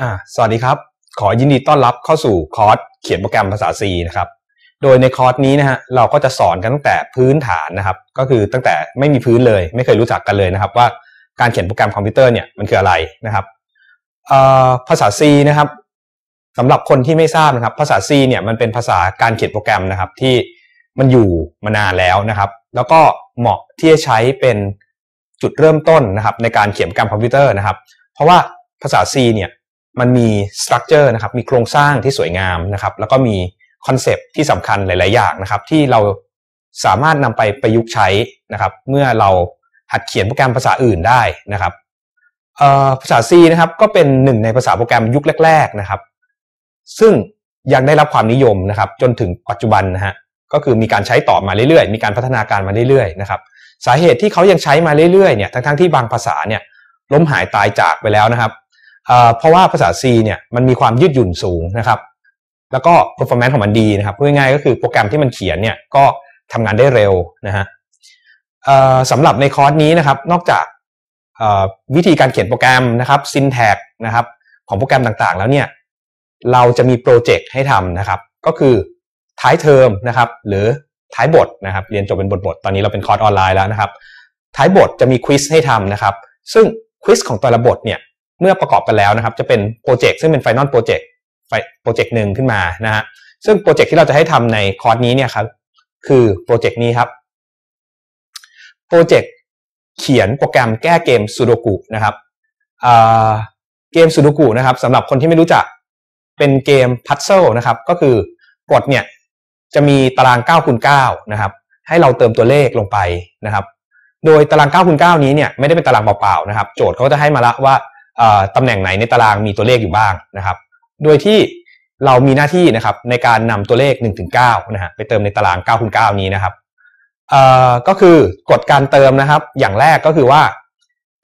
อ่าสวัสดีครับ ขอยินดีต้อนรับเข้าสู่คอร์สเขียนโปรแกรมภาษา C นะครับ โดยในคอร์สนี้นะฮะเราก็จะสอนกันตั้งแต่พื้นฐานนะครับ ก็คือตั้งแต่ไม่มีพื้นเลย ไม่เคยรู้จักกันเลยนะครับ ว่าการเขียนโปรแกรมคอมพิวเตอร์เนี่ยมันคืออะไรนะครับภาษา C นะครับสำหรับคนที่ไม่ทราบนะครับ ภาษา C เนี่ยมันเป็นภาษาการเขียนโปรแกรมนะครับที่มันอยู่มานานแล้วนะครับ แล้วก็เหมาะที่จะใช้เป็นจุดเริ่มต้นนะครับในการเขียนโปรแกรมคอมพิวเตอร์นะครับ เพราะว่าภาษา C เนี่ยมันมีสตรัคเจอร์นะครับ มีโครงสร้างที่สวยงามนะครับ แล้วก็มีคอนเซปที่สำคัญหลาย ๆ อย่างนะครับ ที่เราสามารถนำไปประยุกต์ใช้นะครับ เมื่อเราหัดเขียนโปรแกรมภาษาอื่นได้นะครับ ภาษา C นะครับ ก็เป็นหนึ่งในภาษาโปรแกรมยุคแรก ๆ นะครับ ซึ่งยังได้รับความนิยมนะครับ จนถึงปัจจุบันนะฮะ ก็คือมีการใช้ต่อมาเรื่อยๆ มีการพัฒนาการมาเรื่อย ๆ นะครับ สาเหตุที่เขายังใช้มาเรื่อย ๆ เนี่ย ทั้ง ๆ ที่บางภาษาเนี่ย ล้มหายตายจากไปแล้วนะครับเพราะว่าภาษา C เนี่ยมันมีความยืดหยุ่นสูงนะครับ แล้วก็ performance ของมันดีนะครับพูดง่ายๆก็คือโปรแกรมที่มันเขียนเนี่ยก็ทำงานได้เร็วนะฮะสำหรับในคอร์สนี้นะครับ นอกจากวิธีการเขียนโปรแกรมนะครับ syntax นะครับของโปรแกรมต่างๆแล้วเนี่ยเราจะมีโปรเจกต์ให้ทำนะครับ ก็คือท้ายเทอมนะครับ หรือท้ายบท นะครับเรียนจบเป็นบทๆ ตอนนี้เราเป็นคอร์สออนไลน์แล้วนะครับ ท้ายบทจะมีควิสให้ทำนะครับ ซึ่งควิสของแต่ละบทเนี่ยเมื่อประกอบกันแล้วนะครับ จะเป็นโปรเจกต์ซึ่งเป็นไฟนอลโปรเจกต์โปรเจกต์หนึ่งขึ้นมานะฮะซึ่งโปรเจกต์ที่เราจะให้ทำในคอร์สนี้เนี่ยครับ คือโปรเจกต์นี้ครับโปรเจกต์เขียนโปรแกรมแก้เกมซูโดกุนะครับเกมซูโดกุนะครับสำหรับคนที่ไม่รู้จักเป็นเกมพัซเซิลนะครับ ก็คือกดเนี่ยจะมีตาราง 9คูณ9นะครับให้เราเติมตัวเลขลงไปนะครับ โดยตาราง 9คูณ9 นี้เนี่ยไม่ได้เป็นตารางเปล่าๆนะครับโจทย์เขาจะให้มาละว่าตำแหน่งไหนในตารางมีตัวเลขอยู่บ้างนะครับ โดยที่เรามีหน้าที่นะครับ ในการนำตัวเลข1นถึงเนะฮะไปเติมในตาราง9ก้าคูณเนี้นะครับก็คือกฎการเติมนะครับ อย่างแรกก็คือว่า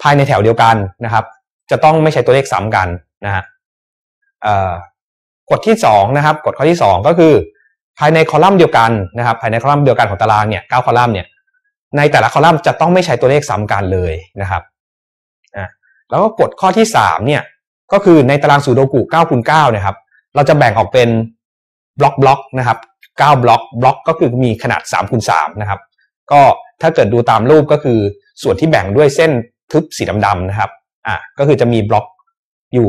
ภายในแถวเดียวกันนะครับ จะต้องไม่ใช้ตัวเลขซ้ำกันนะฮะกฎที่2นะครับกฎข้อที่ 2 ก็คือ ภายในคอลัมน์เดียวกันนะครับ ภายในคอลัมน์เดียวกันของตารางเนี่ยเก้าคอลัมน์เนี่ยในแต่ละคอลัมน์จะต้องไม่ใช้ตัวเลขซ้ำกันเลยนะครับแล้วก็กฎข้อที่3เนี่ย ก็คือในตารางสูโดกุ9คูณ9นะครับเราจะแบ่งออกเป็นบล็อกบล็อกนะครับ9บล็อกบล็อกก็คือมีขนาด3คูณ3นะครับ ก็ถ้าเกิดดูตามรูปก็คือส่วนที่แบ่งด้วยเส้นทึบสีดำๆนะครับอ่ะก็คือจะมีบล็อกอยู่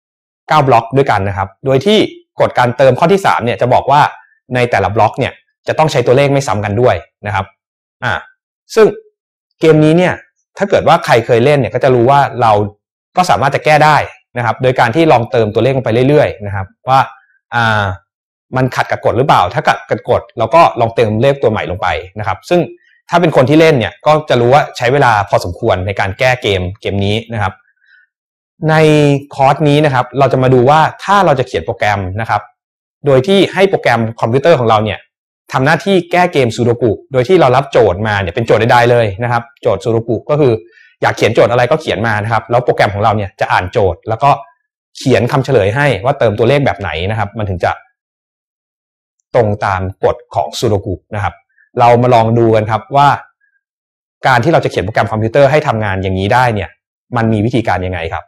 9บล็อกด้วยกันนะครับ โดยที่กฎการเติมข้อที่3เนี่ยจะบอกว่าในแต่ละบล็อกเนี่ยจะต้องใช้ตัวเลขไม่ซ้ำกันด้วยนะครับอ่ะซึ่งเกมนี้เนี่ยถ้าเกิดว่าใครเคยเล่นเนี่ยก็จะรู้ว่าเราก็สามารถจะแก้ได้นะครับ โดยการที่ลองเติมตัวเลขลงไปเรื่อยๆนะครับ ว่าอ่ามันขัดกับกฎหรือเปล่า ถ้าขัดกับกฎเราก็ลองเติมเลขตัวใหม่ลงไปนะครับ ซึ่งถ้าเป็นคนที่เล่นเนี่ยก็จะรู้ว่าใช้เวลาพอสมควรในการแก้เกมเกมนี้นะครับ ในคอร์สนี้นะครับ เราจะมาดูว่าถ้าเราจะเขียนโปรแกรมนะครับ โดยที่ให้โปรแกรมคอมพิวเตอร์ของเราเนี่ยทำหน้าที่แก้เกมซูโดกุโดยที่เรารับโจทย์มาเนี่ยเป็นโจทย์ใดๆเลยนะครับ โจทย์ซูโดกุก็คืออยากเขียนโจทย์อะไรก็เขียนมานะครับแล้วโปรแกรมของเราเนี่ยจะอ่านโจทย์แล้วก็เขียนคำเฉลยให้ว่าเติมตัวเลขแบบไหนนะครับ มันถึงจะตรงตามกฎของซูโดกุนะครับเรามาลองดูกันครับว่า การที่เราจะเขียนโปรแกรมคอมพิวเตอร์ให้ทำงานอย่างนี้ได้เนี่ย มันมีวิธีการยังไงครับ